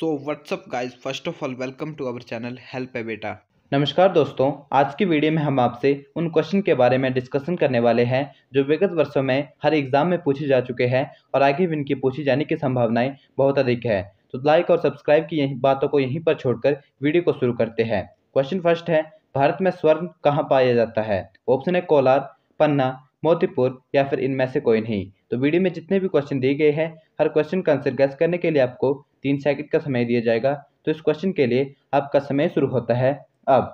so what's up guys first of all welcome to our channel help a बेटा नमस्कार दोस्तों आज की वीडियो में हम आपसे उन क्वेश्चन के बारे में डिस्कशन करने वाले हैं जो विगत वर्षों में हर एग्जाम में पूछे जा चुके हैं और आगे भी इनकी पूछी जाने की संभावनाएं बहुत अधिक है तो लाइक और सब्सक्राइब की यही बातों को यहीं पर छोड़कर वीडियो को शुरू करते हैं क्वेश्चन फर्स्ट है भारत में स्वर्ण कहाँ पाया जाता है ऑप्शन है कोलार पन्ना मोतीपुर या फिर इनमें से कोई नहीं तो वीडियो में जितने भी क्वेश्चन दिए गए हैं हर क्वेश्चन का आंसर गैस करने के लिए आपको तीन सेकंड का समय दिया जाएगा तो इस क्वेश्चन के लिए आपका समय शुरू होता है अब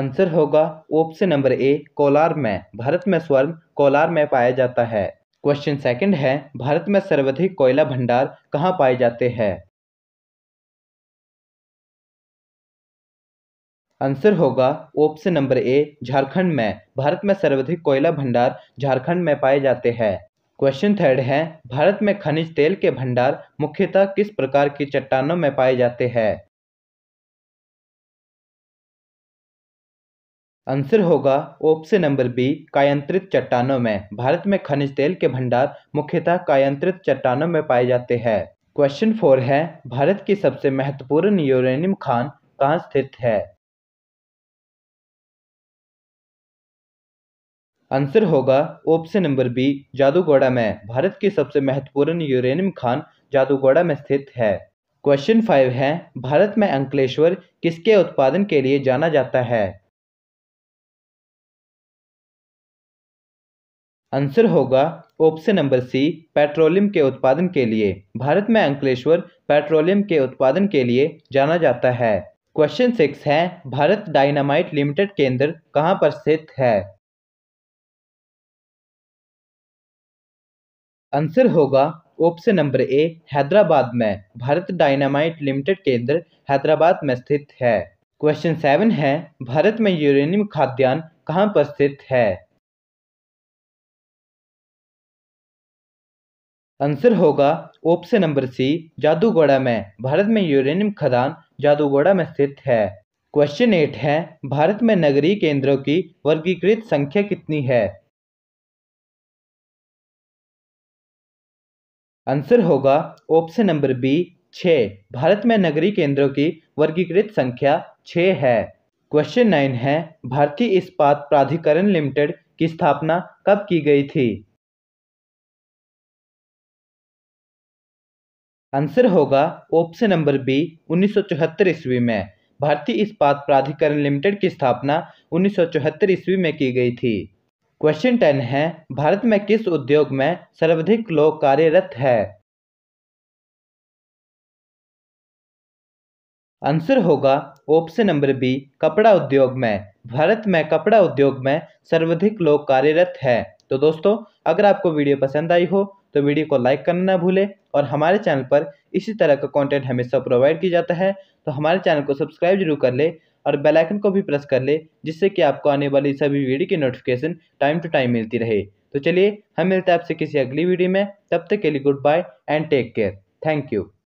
आंसर होगा ऑप्शन नंबर ए कोलार में भारत में स्वर्ण कोलार में पाया जाता है क्वेश्चन सेकंड है भारत में सर्वाधिक कोयला भंडार कहाँ पाए जाते हैं आंसर होगा ऑप्शन नंबर ए झारखंड में भारत में सर्वाधिक कोयला भंडार झारखंड में पाए जाते हैं क्वेश्चन थर्ड है भारत में खनिज तेल के भंडार मुख्यतः किस प्रकार की चट्टानों में पाए जाते हैं आंसर होगा ऑप्शन नंबर बी कायंत्रित चट्टानों में भारत में खनिज तेल के भंडार मुख्यतः कायंत्रित चट्टानों में पाए जाते हैं क्वेश्चन फोर है भारत की सबसे महत्वपूर्ण यूरेनियम खान कहाँ स्थित है आंसर होगा ऑप्शन नंबर बी जादूगोड़ा में भारत के सबसे महत्वपूर्ण यूरेनियम खान जादूगोड़ा में स्थित है क्वेश्चन फाइव है भारत में अंकलेश्वर किसके उत्पादन के लिए जाना जाता है आंसर होगा ऑप्शन नंबर सी पेट्रोलियम के उत्पादन के लिए भारत में अंकलेश्वर पेट्रोलियम के उत्पादन के लिए जाना जाता है क्वेश्चन सिक्स है भारत डायनामाइट लिमिटेड केंद्र कहां कहाँ पर स्थित है आंसर होगा ऑप्शन नंबर ए हैदराबाद में भारत डायनामाइट लिमिटेड केंद्र हैदराबाद में स्थित है क्वेश्चन सेवन है भारत में यूरेनियम खाद्यान्न कहाँ पर स्थित है आंसर होगा ऑप्शन नंबर सी जादूगोड़ा में भारत में यूरेनियम खदान जादूगोड़ा में स्थित है क्वेश्चन एट है भारत में नगरीय केंद्रों की वर्गीकृत संख्या कितनी है आंसर होगा ऑप्शन नंबर बी छ भारत में नगरीय केंद्रों की वर्गीकृत संख्या छः है क्वेश्चन नाइन है भारतीय इस्पात प्राधिकरण लिमिटेड की स्थापना कब की गई थी आंसर होगा ऑप्शन नंबर बी 1974 ईस्वी में भारतीय इस्पात प्राधिकरण लिमिटेड की स्थापना 1974 ईस्वी में की गई थी क्वेश्चन टेन है भारत में किस उद्योग में सर्वाधिक लोग कार्यरत है आंसर होगा ऑप्शन नंबर बी कपड़ा उद्योग में भारत में कपड़ा उद्योग में सर्वाधिक लोग कार्यरत है तो दोस्तों अगर आपको वीडियो पसंद आई हो तो वीडियो को लाइक करना ना भूलें और हमारे चैनल पर इसी तरह का कंटेंट हमेशा प्रोवाइड किया जाता है तो हमारे चैनल को सब्सक्राइब जरूर कर ले और बेल आइकन को भी प्रेस कर ले जिससे कि आपको आने वाली सभी वीडियो की नोटिफिकेशन टाइम टू टाइम मिलती रहे तो चलिए हम मिलते हैं आपसे किसी अगली वीडियो में तब तक के लिए goodbye and take care thank you